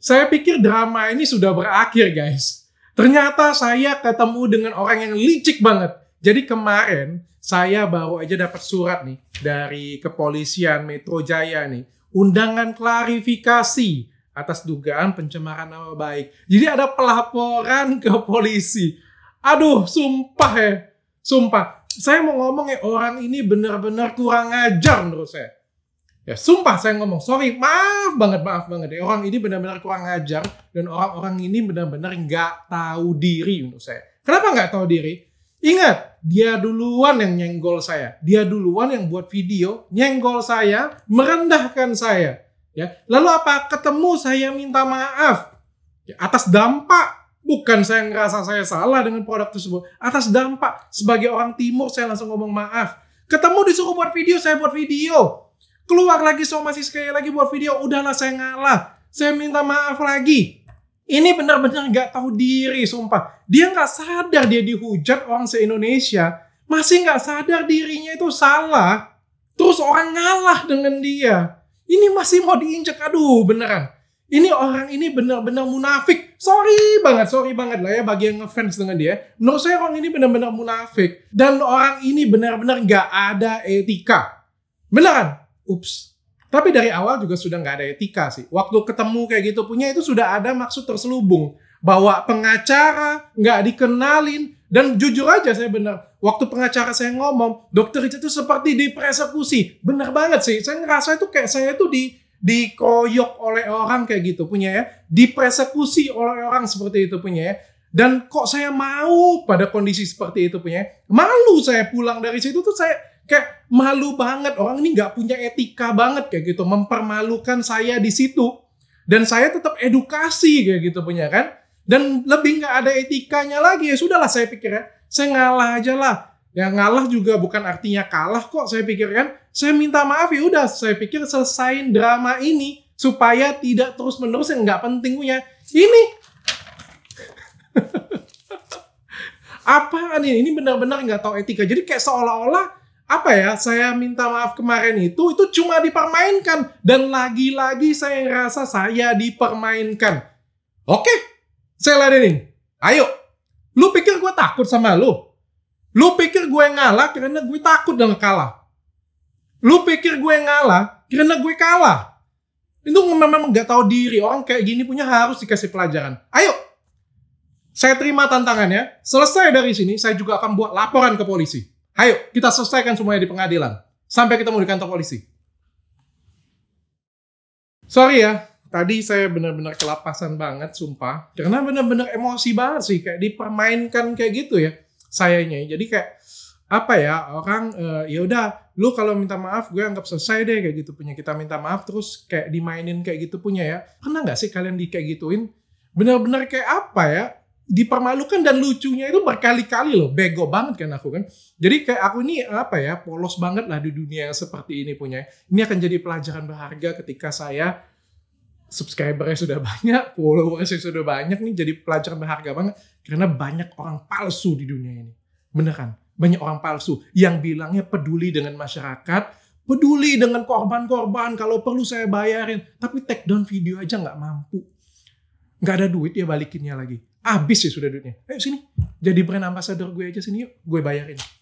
Saya pikir drama ini sudah berakhir guys. Ternyata saya ketemu dengan orang yang licik banget. Jadi kemarin saya baru aja dapat surat nih dari kepolisian Metro Jaya nih. Undangan klarifikasi atas dugaan pencemaran nama baik. Jadi ada pelaporan ke polisi. Aduh, sumpah ya. Sumpah. Saya mau ngomong ya, orang ini benar-benar kurang ajar menurut saya Ya sumpah saya ngomong, sorry, maaf banget, maaf banget ya. Orang ini benar-benar kurang ajar dan orang-orang ini benar-benar nggak tahu diri untuk saya. Kenapa nggak tahu diri? Ingat, dia duluan yang nyenggol saya. Dia duluan yang buat video, nyenggol saya, merendahkan saya. Ya, lalu apa? Ketemu saya minta maaf ya, atas dampak bukan saya ngerasa saya salah dengan produk tersebut atas dampak sebagai orang timur saya langsung ngomong maaf ketemu disuruh buat video saya buat video Keluar lagi somasi sekali lagi buat video, udahlah saya ngalah. Saya minta maaf lagi. Ini benar-benar nggak tahu diri, sumpah. Dia nggak sadar dia dihujat orang se-Indonesia. Masih nggak sadar dirinya itu salah. Terus orang ngalah dengan dia. Ini masih mau diinjak aduh beneran. Ini orang ini benar-benar munafik. Sorry banget, sorry banget lah ya bagi yang ngefans dengan dia. Menurut saya orang ini benar-benar munafik. Dan orang ini benar-benar nggak ada etika. Beneran, ups. Tapi dari awal juga sudah nggak ada etika sih. Waktu ketemu kayak gitu punya itu sudah ada maksud terselubung. bahwa pengacara, nggak dikenalin. Dan jujur aja saya benar, waktu pengacara saya ngomong, dokter itu seperti dipersekusi. Benar banget sih, saya ngerasa itu kayak saya itu di dikoyok oleh orang kayak gitu punya ya. Dipersekusi oleh orang seperti itu punya ya. Dan kok saya mau pada kondisi seperti itu punya ya. Malu saya pulang dari situ tuh saya kayak malu banget orang ini nggak punya etika banget kayak gitu mempermalukan saya di situ dan saya tetap edukasi kayak gitu punya kan dan lebih nggak ada etikanya lagi ya sudahlah saya pikir ya saya ngalah aja lah ya ngalah juga bukan artinya kalah kok saya pikir kan saya minta maaf ya udah saya pikir selesain drama ini supaya tidak terus menerus yang nggak penting punya ini apaan ini ini benar-benar nggak tahu etika jadi kayak seolah-olah apa ya saya minta maaf kemarin itu itu cuma dipermainkan dan lagi-lagi saya rasa saya dipermainkan oke saya ladenin ayo lu pikir gue takut sama lu lu pikir gue ngalah karena gue takut dan kalah lu pikir gue ngalah karena gue kalah itu memang nggak tahu diri orang kayak gini punya harus dikasih pelajaran ayo saya terima tantangannya selesai dari sini saya juga akan buat laporan ke polisi Ayo, kita selesaikan semuanya di pengadilan. Sampai ketemu di kantor polisi. Sorry ya, tadi saya benar-benar kelapasan banget, sumpah. Karena benar-benar emosi banget sih, kayak dipermainkan kayak gitu ya, sayanya. Jadi kayak apa ya orang yaudah, eh, ya udah lu kalau minta maaf gue anggap selesai deh kayak gitu punya kita minta maaf terus kayak dimainin kayak gitu punya ya pernah nggak sih kalian di kayak gituin benar-benar kayak apa ya dipermalukan dan lucunya itu berkali-kali loh bego banget kan aku kan jadi kayak aku ini apa ya polos banget lah di dunia yang seperti ini punya ini akan jadi pelajaran berharga ketika saya subscribernya sudah banyak followersnya sudah banyak nih jadi pelajaran berharga banget karena banyak orang palsu di dunia ini beneran banyak orang palsu yang bilangnya peduli dengan masyarakat peduli dengan korban-korban kalau perlu saya bayarin tapi take down video aja nggak mampu nggak ada duit ya balikinnya lagi Abis sih sudah duitnya. Ayo sini, jadi brand ambassador gue aja sini yuk, gue bayarin.